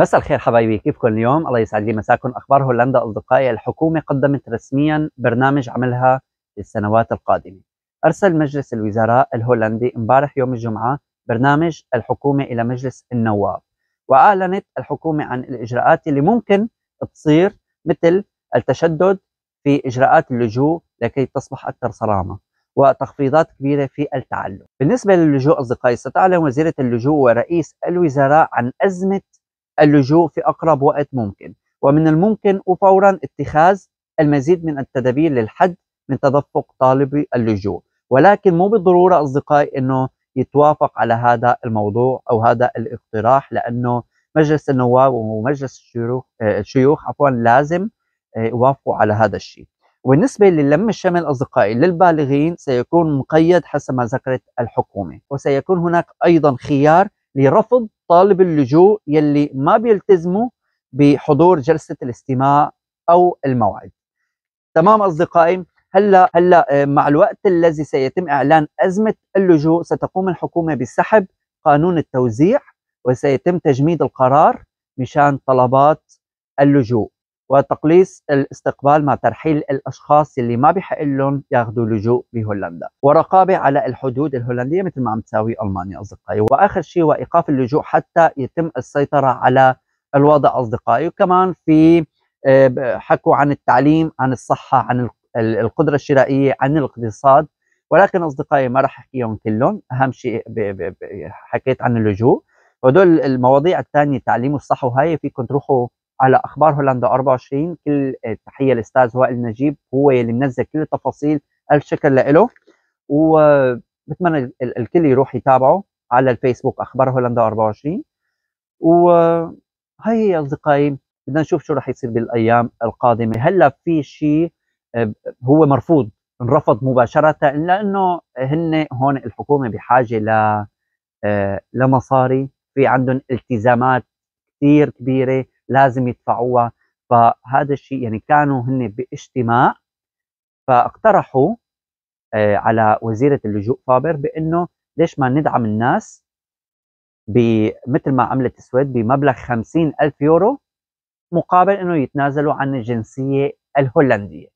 مساء الخير حبايبي كيفكم اليوم؟ الله يسعد لي مساكم اخبار هولندا اصدقائي الحكومه قدمت رسميا برنامج عملها للسنوات القادمه. ارسل مجلس الوزراء الهولندي امبارح يوم الجمعه برنامج الحكومه الى مجلس النواب واعلنت الحكومه عن الاجراءات اللي ممكن تصير مثل التشدد في اجراءات اللجوء لكي تصبح اكثر صرامه. وتخفيضات كبيره في التعلم. بالنسبه للجوء اصدقائي، ستعلن وزيره اللجوء ورئيس الوزراء عن ازمه اللجوء في أقرب وقت ممكن ومن الممكن وفورا اتخاذ المزيد من التدابير للحد من تدفق طالبي اللجوء ولكن مو بالضرورة أصدقائي أنه يتوافق على هذا الموضوع أو هذا الاقتراح لأنه مجلس النواب ومجلس الشيوخ, الشيوخ عفوا لازم آه، يوافقوا على هذا الشيء وبالنسبة للم الشمل أصدقائي للبالغين سيكون مقيد حسب ما ذكرت الحكومة وسيكون هناك أيضا خيار لرفض طالب اللجوء يلي ما بيلتزموا بحضور جلسه الاستماع او الموعد تمام اصدقائي هلا هلا آه، مع الوقت الذي سيتم اعلان ازمه اللجوء ستقوم الحكومه بسحب قانون التوزيع وسيتم تجميد القرار مشان طلبات اللجوء وتقليص الاستقبال مع ترحيل الاشخاص اللي ما بحق لهم ياخذوا لجوء بهولندا ورقابه على الحدود الهولنديه مثل ما عم تساوي المانيا اصدقائي واخر شيء وايقاف اللجوء حتى يتم السيطره على الوضع اصدقائي وكمان في آه، حكوا عن التعليم عن الصحه عن القدره الشرائيه عن الاقتصاد ولكن اصدقائي ما راح احكيهم كلهم اهم شيء حكيت عن اللجوء وهدول المواضيع الثانيه تعليم والصحه وهي فيكم تروحوا على اخبار هولندا 24 كل تحيه للاستاذ وائل نجيب هو يلي منزل كل التفاصيل الف شكر لإله وبتمنى الكل يروح يتابعه على الفيسبوك اخبار هولندا 24 وهي يا اصدقائي بدنا نشوف شو راح يصير بالايام القادمه هلا في شيء آه، هو مرفوض انرفض مباشره لانه هن هون الحكومه بحاجه ل آه، لمصاري في عندهم التزامات كثير كبيره لازم يدفعوها فهذا الشيء يعني كانوا هن باجتماع فاقترحوا آه، على وزيره اللجوء فابر بانه ليش ما ندعم الناس مثل ما عملت السويد بمبلغ خمسين ألف يورو مقابل انه يتنازلوا عن الجنسيه الهولنديه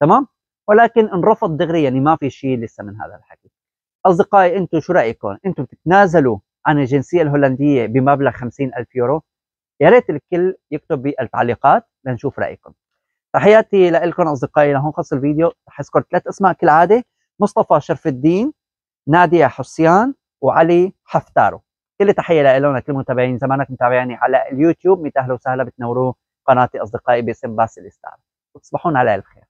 تمام ولكن انرفض دغري يعني ما في شيء لسه من هذا الحكي اصدقائي انتم شو رايكم انتم بتتنازلوا عن الجنسيه الهولنديه بمبلغ خمسين ألف يورو يا ريت الكل يكتب بالتعليقات لنشوف رايكم تحياتي لكم اصدقائي لهون خلص الفيديو رح اذكر ثلاث اسماء كالعاده مصطفى شرف الدين ناديه حسيان وعلي حفتارو كل تحيه لهم لكل المتابعين زمانك متابعيني على اليوتيوب ميت اهلا وسهلا بتنوروا قناتي اصدقائي باسم باسل ستار وتصبحون على الخير